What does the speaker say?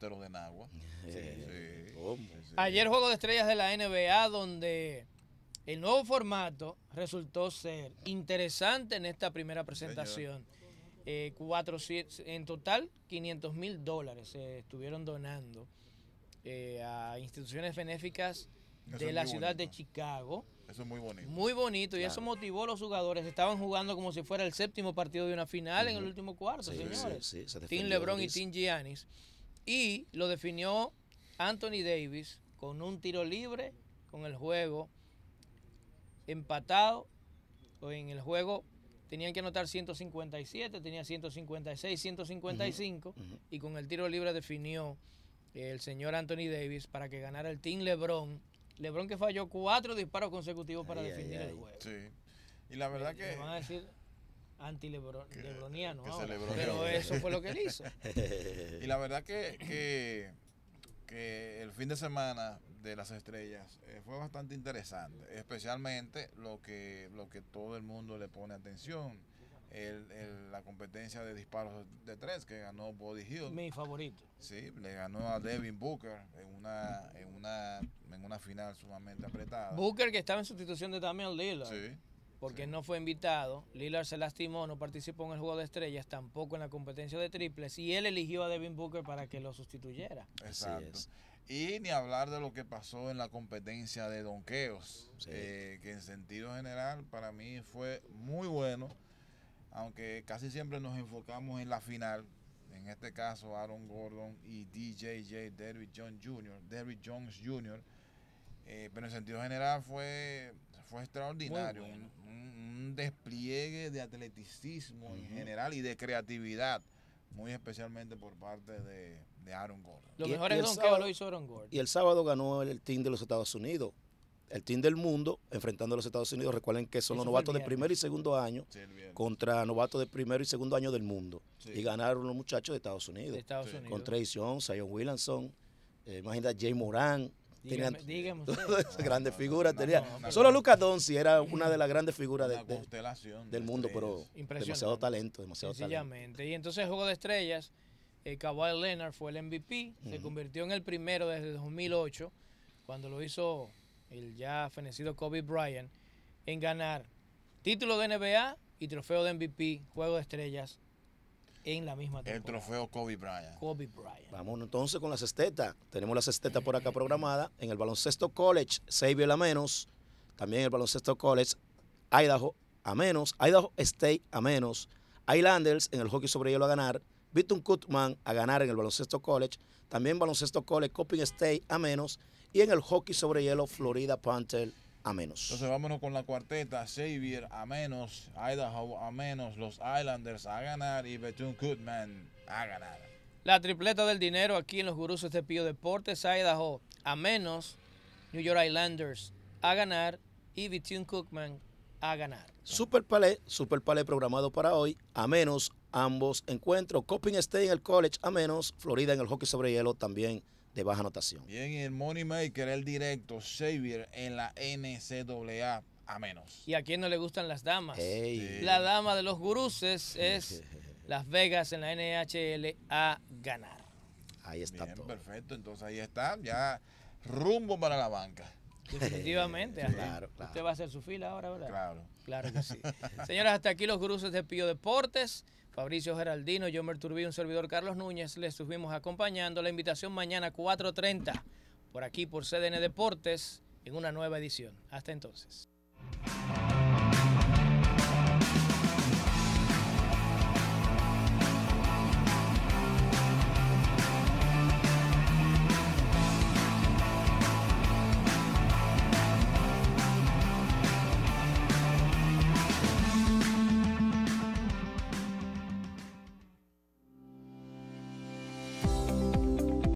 de Ayer Juego de Estrellas de la NBA, donde el nuevo formato resultó ser interesante en esta primera presentación. Eh, en total, 500 mil dólares se eh, estuvieron donando eh, a instituciones benéficas de la ciudad de Chicago. Eso es muy bonito. Muy bonito y eso motivó a los jugadores. Estaban jugando como si fuera el séptimo partido de una final en el último cuarto, señores. Sí, LeBron y Tim Giannis. Y lo definió Anthony Davis con un tiro libre, con el juego empatado, o en el juego tenían que anotar 157, tenía 156, 155, y con el tiro libre definió el señor Anthony Davis para que ganara el Team LeBron. LeBron que falló cuatro disparos consecutivos para definir el juego. Sí. Y la verdad que anti-lebroniano. Pero eso fue lo que él hizo. y la verdad que, que, el fin de semana de las estrellas eh, fue bastante interesante, especialmente lo que, lo que todo el mundo le pone atención. El, la competencia de disparos de tres que ganó Body Hill. Mi favorito. Sí, le ganó a Devin Booker en una, en una, en una final sumamente apretada. Booker que estaba en sustitución de Damian Lillard. Sí porque no fue invitado. Lillard se lastimó, no participó en el juego de estrellas, tampoco en la competencia de triples, y él eligió a Devin Booker para que lo sustituyera. Exacto. Y ni hablar de lo que pasó en la competencia de donqueos, eh, que en sentido general para mí fue muy bueno, aunque casi siempre nos enfocamos en la final. En este caso, Aaron Gordon y DJJ, Derrick Jones Jr., Derrick Jones Jr., eh, pero en sentido general fue fue extraordinario. Un, despliegue de atleticismo en general y de creatividad muy especialmente por parte de, Aaron Gordon. Lo mejor y, es lo hizo Aaron Gordon. Y el sábado ganó el, team de los Estados Unidos, el team del mundo, enfrentando a los Estados Unidos. Recuerden que son los novatos de primer y segundo año contra novatos de primero y segundo año del mundo. Y ganaron los muchachos de Estados Unidos. Con tradición, Young, Zion Williamson, eh, imagínate imagínate Jay Moran. Tenían grandes ah, figuras. tenía. Solo Lucas Donzi era una de las grandes figuras del mundo, pero demasiado talento, demasiado talento. Y entonces Juego de Estrellas, eh, Kawhi Leonard fue el MVP, se convirtió en el primero desde 2008, cuando lo hizo el ya fenecido Kobe Bryant, en ganar título de NBA y trofeo de MVP, Juego de Estrellas en la misma temporada. El trofeo Kobe Bryant. Kobe Bryant. Vamos entonces con las estetas. Tenemos las estetas por acá programada en el Baloncesto College, Xavier a menos. También el Baloncesto College, Idaho a menos. Idaho State a menos. Islanders en el hockey sobre hielo a ganar. Victor Kutman a ganar en el Baloncesto College. También Baloncesto College, Coping State a menos. Y en el hockey sobre hielo, Florida Panther a menos. Entonces vámonos con la cuarteta, Xavier a menos, Idaho a menos, los Islanders a ganar y Betune-Cookman a ganar. La tripleta del dinero aquí en los gurús de Pío Deportes, Idaho a menos, New York Islanders a ganar y betune Cookman a ganar. Super Palé, Super Palé programado para hoy, a menos ambos encuentros. Coping State en el college, a menos Florida en el hockey sobre hielo también de baja anotación. Bien, y el Moneymaker, el directo, Xavier en la NCAA a menos. ¿Y a quién no le gustan las damas? La dama de los guruses es Las Vegas en la NHL a ganar. Ahí está Bien, Perfecto, entonces ahí está, ya rumbo para la banca. Definitivamente, claro, Usted va a hacer su fila ahora, ¿verdad? Claro. Claro que sí. Señoras, hasta aquí los guruses de Pío Deportes. Fabricio Geraldino, Jomer Turbí, un servidor Carlos Núñez, les estuvimos acompañando. La invitación mañana 4.30 por aquí por CDN Deportes en una nueva edición. Hasta entonces.